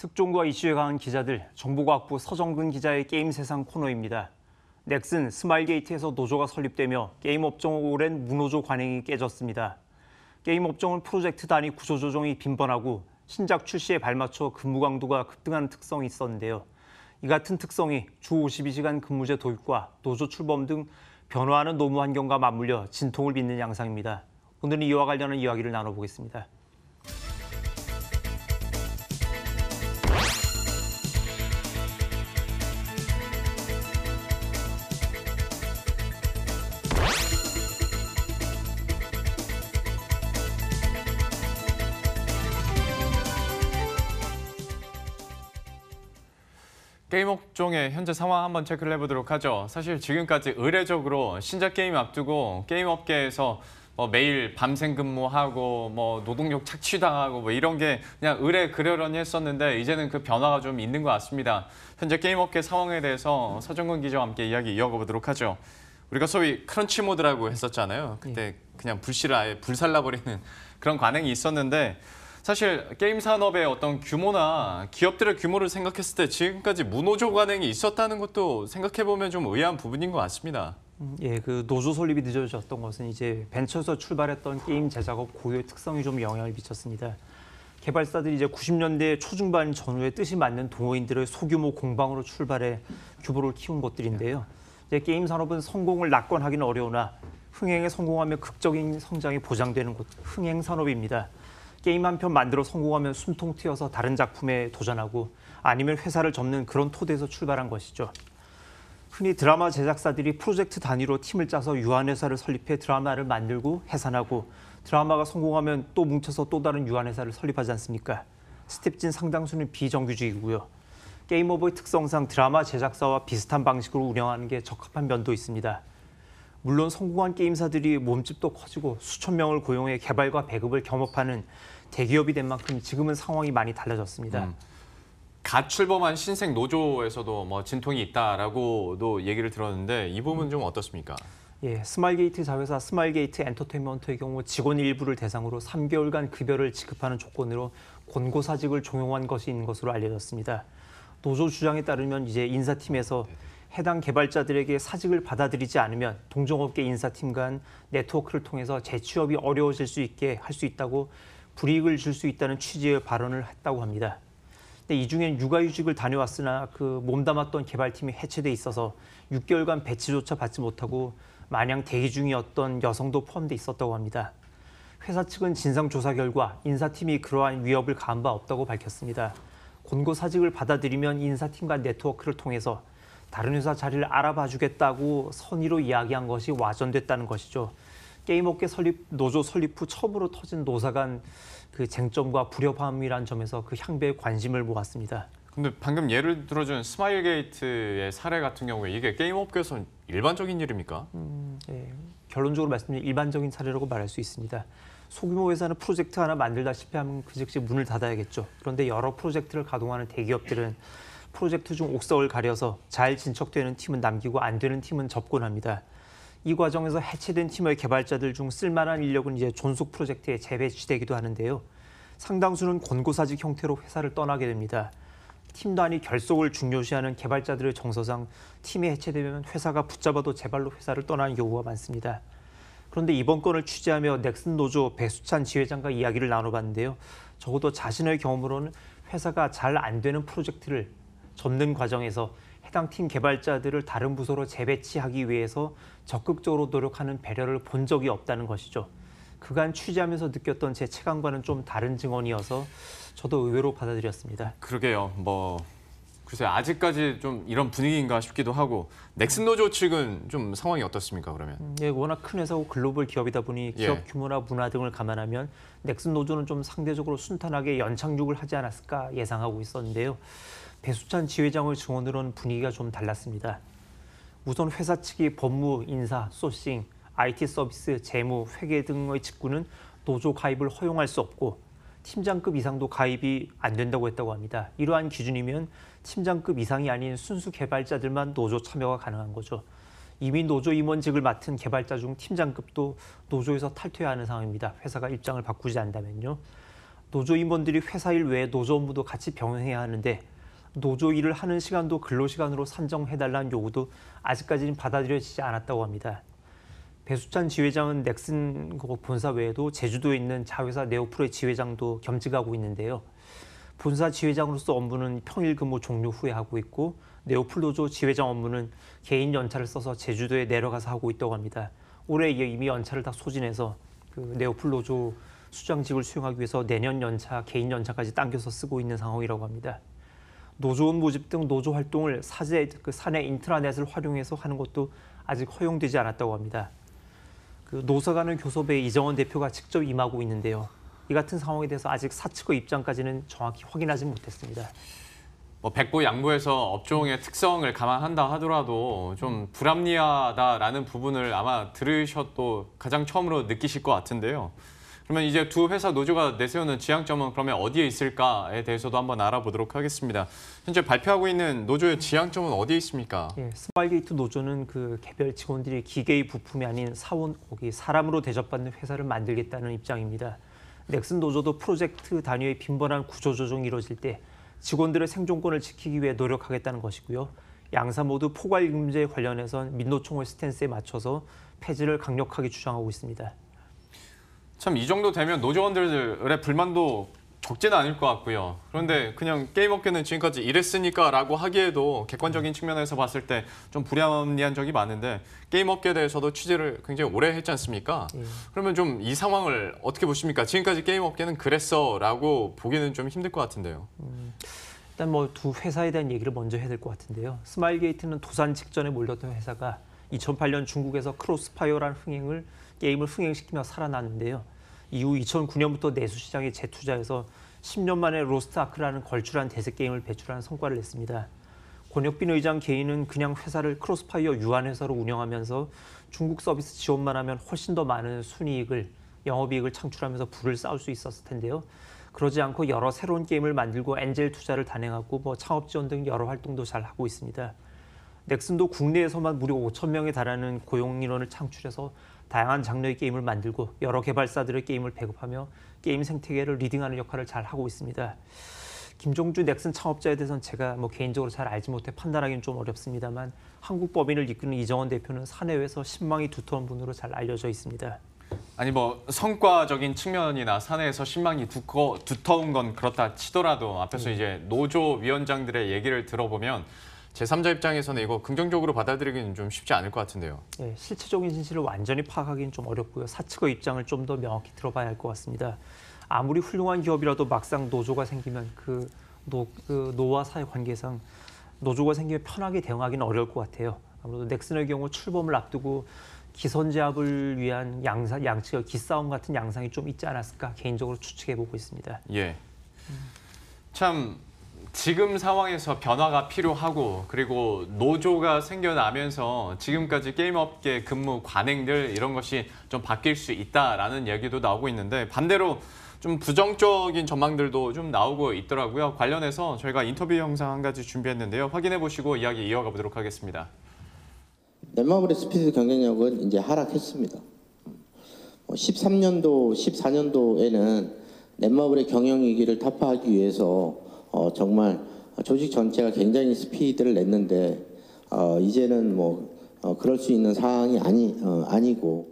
특종과 이슈에 강한 기자들, 정보과학부 서정근 기자의 게임 세상 코너입니다. 넥슨 스마일게이트에서 노조가 설립되며 게임 업종 오랜 무노조 관행이 깨졌습니다. 게임 업종은 프로젝트 단위 구조 조정이 빈번하고 신작 출시에 발맞춰 근무 강도가 급등한 특성이 있었는데요. 이 같은 특성이 주 52시간 근무제 도입과 노조 출범 등 변화하는 노무 환경과 맞물려 진통을 빚는 양상입니다. 오늘은 이와 관련한 이야기를 나눠보겠습니다. 게임 업종의 현재 상황 한번 체크를 해보도록 하죠. 사실 지금까지 의례적으로 신작 게임 앞두고 게임 업계에서 뭐 매일 밤샘 근무하고 뭐 노동력 착취당하고 뭐 이런 게 그냥 의뢰 그려려니 했었는데 이제는 그 변화가 좀 있는 것 같습니다. 현재 게임 업계 상황에 대해서 서정근 기자와 함께 이야기 이어가보도록 하죠. 우리가 소위 크런치 모드라고 했었잖아요. 그때 그냥 불씨를 아예 불살라버리는 그런 관행이 있었는데 사실 게임 산업의 어떤 규모나 기업들의 규모를 생각했을 때 지금까지 무노조 관행이 있었다는 것도 생각해보면 좀 의아한 부분인 것 같습니다. 음, 예, 그 노조 설립이 늦어졌던 것은 이제 벤처에서 출발했던 게임 제작업 고유의 특성이 좀 영향을 미쳤습니다. 개발사들이 이제 90년대 초중반 전후에 뜻이 맞는 동호인들의 소규모 공방으로 출발해 규모를 키운 것들인데요. 이제 게임 산업은 성공을 낙관하기는 어려우나 흥행에 성공하면 극적인 성장이 보장되는 곳 흥행 산업입니다. 게임 한 편 만들어 성공하면 숨통 튀어서 다른 작품에 도전하고 아니면 회사를 접는 그런 토대에서 출발한 것이죠. 흔히 드라마 제작사들이 프로젝트 단위로 팀을 짜서 유한회사를 설립해 드라마를 만들고 해산하고 드라마가 성공하면 또 뭉쳐서 또 다른 유한회사를 설립하지 않습니까? 스텝진 상당수는 비정규직이고요. 게임오버의 특성상 드라마 제작사와 비슷한 방식으로 운영하는 게 적합한 면도 있습니다. 물론 성공한 게임사들이 몸집도 커지고 수천 명을 고용해 개발과 배급을 겸업하는 대기업이 된 만큼 지금은 상황이 많이 달라졌습니다. 음. 갓 출범한 신생 노조에서도 뭐 진통이 있다라고도 얘기를 들었는데 이 부분 좀 어떻습니까? 예, 스마일게이트 자회사 스마일게이트 엔터테인먼트의 경우 직원 일부를 대상으로 3개월간 급여를 지급하는 조건으로 권고사직을 종용한 것이 있는 것으로 알려졌습니다. 노조 주장에 따르면 이제 인사팀에서 네, 네. 해당 개발자들에게 사직을 받아들이지 않으면 동종업계 인사팀 간 네트워크를 통해서 재취업이 어려워질 수 있게 할 수 있다고 불이익을 줄 수 있다는 취지의 발언을 했다고 합니다. 이 중엔 육아휴직을 다녀왔으나 그 몸담았던 개발팀이 해체돼 있어서 6개월간 배치조차 받지 못하고 마냥 대기 중이었던 여성도 포함돼 있었다고 합니다. 회사 측은 진상조사 결과 인사팀이 그러한 위협을 가한 바 없다고 밝혔습니다. 권고 사직을 받아들이면 인사팀 간 네트워크를 통해서 다른 회사 자리를 알아봐 주겠다고 선의로 이야기한 것이 와전됐다는 것이죠. 게임업계 설립 노조 설립 후 처음으로 터진 노사 간그 쟁점과 불협화음이란 점에서 그 향배에 관심을 모았습니다. 근데 방금 예를 들어준 스마일 게이트의 사례 같은 경우에 이게 게임업계에서 일반적인 일입니까? 음, 예. 결론적으로 말씀드리면 일반적인 사례라고 말할 수 있습니다. 소규모 회사는 프로젝트 하나 만들다 실패하면 그 즉시 문을 닫아야겠죠. 그런데 여러 프로젝트를 가동하는 대기업들은 프로젝트 중 옥석을 가려서 잘 진척되는 팀은 남기고 안 되는 팀은 접근합니다. 이 과정에서 해체된 팀의 개발자들 중 쓸만한 인력은 이제 존속 프로젝트에 재배치되기도 하는데요. 상당수는 권고사직 형태로 회사를 떠나게 됩니다. 팀 단위 결속을 중요시하는 개발자들의 정서상 팀이 해체되면 회사가 붙잡아도 제발로 회사를 떠나는 경우가 많습니다. 그런데 이번 건을 취재하며 넥슨 노조 배수찬 지회장과 이야기를 나눠봤는데요. 적어도 자신의 경험으로는 회사가 잘 안 되는 프로젝트를 접는 과정에서 해당 팀 개발자들을 다른 부서로 재배치하기 위해서 적극적으로 노력하는 배려를 본 적이 없다는 것이죠. 그간 취재하면서 느꼈던 제 체감과는 좀 다른 증언이어서 저도 의외로 받아들였습니다. 그러게요. 뭐 글쎄 아직까지 좀 이런 분위기인가 싶기도 하고 넥슨 노조 측은 좀 상황이 어떻습니까 그러면? 음, 예, 워낙 큰 회사고 글로벌 기업이다 보니 기업 예. 규모나 문화 등을 감안하면 넥슨 노조는 좀 상대적으로 순탄하게 연착륙을 하지 않았을까 예상하고 있었는데요. 배수찬 지회장을 증언으로 는 분위기가 좀 달랐습니다. 우선 회사 측이 법무, 인사, 소싱, IT 서비스, 재무, 회계 등의 직군은 노조 가입을 허용할 수 없고 팀장급 이상도 가입이 안 된다고 했다고 합니다. 이러한 기준이면 팀장급 이상이 아닌 순수 개발자들만 노조 참여가 가능한 거죠. 이미 노조 임원직을 맡은 개발자 중 팀장급도 노조에서 탈퇴해야 하는 상황입니다. 회사가 입장을 바꾸지 않다면요. 노조 임원들이 회사 일 외에 노조 업무도 같이 병행해야 하는데 노조 일을 하는 시간도 근로시간으로 산정해달라는 요구도 아직까지는 받아들여지지 않았다고 합니다. 배수찬 지회장은 넥슨 본사 외에도 제주도에 있는 자회사 네오프로의 지회장도 겸직하고 있는데요. 본사 지회장으로서 업무는 평일 근무 종료 후에 하고 있고 네오플 노조 지회장 업무는 개인 연차를 써서 제주도에 내려가서 하고 있다고 합니다. 올해 이미 연차를 다 소진해서 그 네오플 노조 수장직을 수용하기 위해서 내년 연차, 개인 연차까지 당겨서 쓰고 있는 상황이라고 합니다. 노조원 모집 등 노조 활동을 사제, 그 사내 인트라넷을 활용해서 하는 것도 아직 허용되지 않았다고 합니다. 그 노사 간의 교섭에 이정원 대표가 직접 임하고 있는데요. 이 같은 상황에 대해서 아직 사측의 입장까지는 정확히 확인하지 못했습니다. 뭐 백보 양보에서 업종의 특성을 감안한다 하더라도 좀 불합리하다라는 부분을 아마 들으셔도 가장 처음으로 느끼실 것 같은데요. 그러면 이제 두 회사 노조가 내세우는 지향점은 그러면 어디에 있을까에 대해서도 한번 알아보도록 하겠습니다. 현재 발표하고 있는 노조의 지향점은 어디에 있습니까? 예, 스마일게이트 노조는 그 개별 직원들이 기계의 부품이 아닌 사원, 거기 사람으로 대접받는 회사를 만들겠다는 입장입니다. 넥슨 노조도 프로젝트 단위의 빈번한 구조조정이 이뤄질 때 직원들의 생존권을 지키기 위해 노력하겠다는 것이고요. 양사 모두 포괄 금제 관련해선 민노총의 스탠스에 맞춰서 폐지를 강력하게 주장하고 있습니다. 참이 정도 되면 노조원들의 불만도 적지는 않을 것 같고요. 그런데 그냥 게임업계는 지금까지 이랬으니까 라고 하기에도 객관적인 측면에서 봤을 때 좀 불합리한 적이 많은데 게임업계에 대해서도 취재를 굉장히 오래 했지 않습니까? 음. 그러면 좀 이 상황을 어떻게 보십니까? 지금까지 게임업계는 그랬어 라고 보기는 좀 힘들 것 같은데요. 음. 일단 뭐 두 회사에 대한 얘기를 먼저 해야 될 것 같은데요. 스마일게이트는 도산 직전에 몰렸던 회사가 2008년 중국에서 크로스파이어라는 흥행을 게임을 흥행시키며 살아나는데요. 이후 2009년부터 내수시장에 재투자해서 10년 만에 로스트아크라는 걸출한 대세 게임을 배출하 성과를 냈습니다. 권혁빈 의장 개인은 그냥 회사를 크로스파이어 유한회사로 운영하면서 중국 서비스 지원만 하면 훨씬 더 많은 순이익을 영업이익을 창출하면서 부를 쌓을 수 있었을 텐데요. 그러지 않고 여러 새로운 게임을 만들고 엔젤 투자를 단행하고 뭐 창업 지원 등 여러 활동도 잘 하고 있습니다. 넥슨도 국내에서만 무려 5천 명에 달하는 고용 인원을 창출해서 다양한 장르의 게임을 만들고 여러 개발사들의 게임을 배급하며 게임 생태계를 리딩하는 역할을 잘 하고 있습니다. 김종주 넥슨 창업자에 대해서는 제가 뭐 개인적으로 잘 알지 못해 판단하기는 좀 어렵습니다만 한국 법인을 이끄는 이정원 대표는 사내외에서 신망이 두터운 분으로 잘 알려져 있습니다. 아니 뭐 성과적인 측면이나 사내에서 신망이 두꺼, 두터운 건 그렇다 치더라도 앞에서 음. 이제 노조 위원장들의 얘기를 들어보면 제3자 입장에서는 이거 긍정적으로 받아들이기는 좀 쉽지 않을 것 같은데요. 네, 실체적인 진실을 완전히 파악하기는 좀 어렵고요. 사측의 입장을 좀 더 명확히 들어봐야 할 것 같습니다. 아무리 훌륭한 기업이라도 막상 노조가 생기면 그, 노, 그 노와 사회 관계상 노조가 생기면 편하게 대응하기는 어려울 것 같아요. 아무래도 넥슨의 경우 출범을 앞두고 기선제압을 위한 양사, 양측의 기싸움 같은 양상이 좀 있지 않았을까 개인적으로 추측해 보고 있습니다. 예. 참 지금 상황에서 변화가 필요하고 그리고 노조가 생겨나면서 지금까지 게임업계 근무 관행들 이런 것이 좀 바뀔 수 있다라는 얘기도 나오고 있는데 반대로 좀 부정적인 전망들도 좀 나오고 있더라고요. 관련해서 저희가 인터뷰 영상 한 가지 준비했는데요. 확인해 보시고 이야기 이어가 보도록 하겠습니다. 넷마블의 스피드 경쟁력은 이제 하락했습니다. 13년도, 뭐 14년도에는 넷마블의 경영 위기를 타파하기 위해서 어, 정말 조직 전체가 굉장히 스피드를 냈는데 어, 이제는 뭐 어, 그럴 수 있는 상황이 아니 어, 아니고.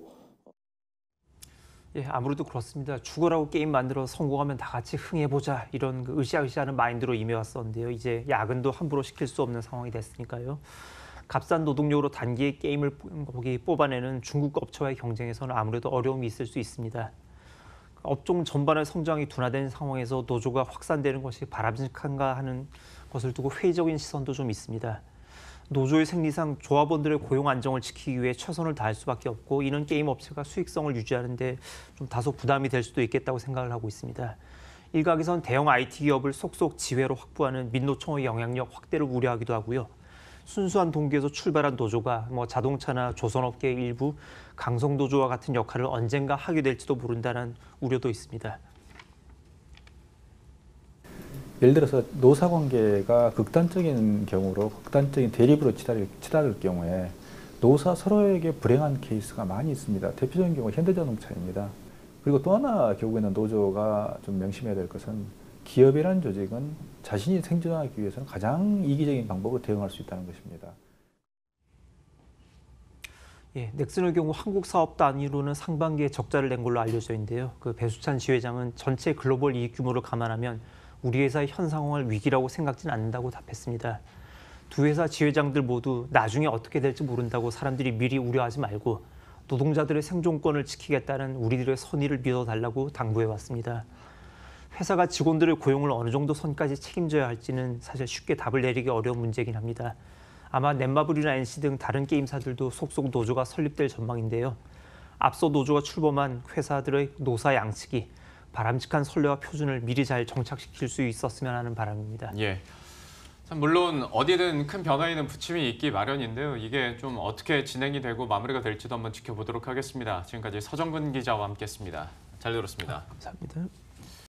예, 아무래도 그렇습니다. 죽어라고 게임 만들어 성공하면 다 같이 흥해보자 이런 그 으쌰으쌰하는 마인드로 임해왔었는데요. 이제 야근도 함부로 시킬 수 없는 상황이 됐으니까요. 값싼 노동력으로 단기의 게임을 보기 뽑아내는 중국 업체와의 경쟁에서는 아무래도 어려움이 있을 수 있습니다. 업종 전반의 성장이 둔화된 상황에서 노조가 확산되는 것이 바람직한가 하는 것을 두고 회의적인 시선도 좀 있습니다. 노조의 생리상 조합원들의 고용 안정을 지키기 위해 최선을 다할 수밖에 없고 이는 게임 업체가 수익성을 유지하는 데좀 다소 부담이 될 수도 있겠다고 생각을 하고 있습니다. 일각에선 대형 IT 기업을 속속 지회로 확보하는 민노총의 영향력 확대를 우려하기도 하고요. 순수한 동기에서 출발한 도조가 뭐 자동차나 조선업계 일부 강성도조와 같은 역할을 언젠가 하게 될지도 모른다는 우려도 있습니다. 예를 들어서 노사관계가 극단적인 경우로 극단적인 대립으로 치달을, 치달을 경우에 노사 서로에게 불행한 케이스가 많이 있습니다. 대표적인 경우 현대자동차입니다. 그리고 또 하나 결국에는 노조가 좀 명심해야 될 것은 기업이라는 조직은 자신이 생존하기 위해서는 가장 이기적인 방법으로 대응할 수 있다는 것입니다. 예, 넥슨의 경우 한국 사업 단위로는 상반기에 적자를 낸 걸로 알려져 있는데요. 그 배수찬 지회장은 전체 글로벌 이익 규모를 감안하면 우리 회사의 현 상황을 위기라고 생각지 않는다고 답했습니다. 두 회사 지회장들 모두 나중에 어떻게 될지 모른다고 사람들이 미리 우려하지 말고 노동자들의 생존권을 지키겠다는 우리들의 선의를 믿어달라고 당부해왔습니다. 회사가 직원들의 고용을 어느 정도 선까지 책임져야 할지는 사실 쉽게 답을 내리기 어려운 문제긴 합니다. 아마 넷마블이나 NC 등 다른 게임사들도 속속 노조가 설립될 전망인데요. 앞서 노조가 출범한 회사들의 노사 양측이 바람직한 선례와 표준을 미리 잘 정착시킬 수 있었으면 하는 바람입니다. 예. 물론 어디든 큰 변화에는 부침이 있기 마련인데요. 이게 좀 어떻게 진행이 되고 마무리가 될지도 한번 지켜보도록 하겠습니다. 지금까지 서정근 기자와 함께했습니다. 잘 들었습니다. 감사합니다.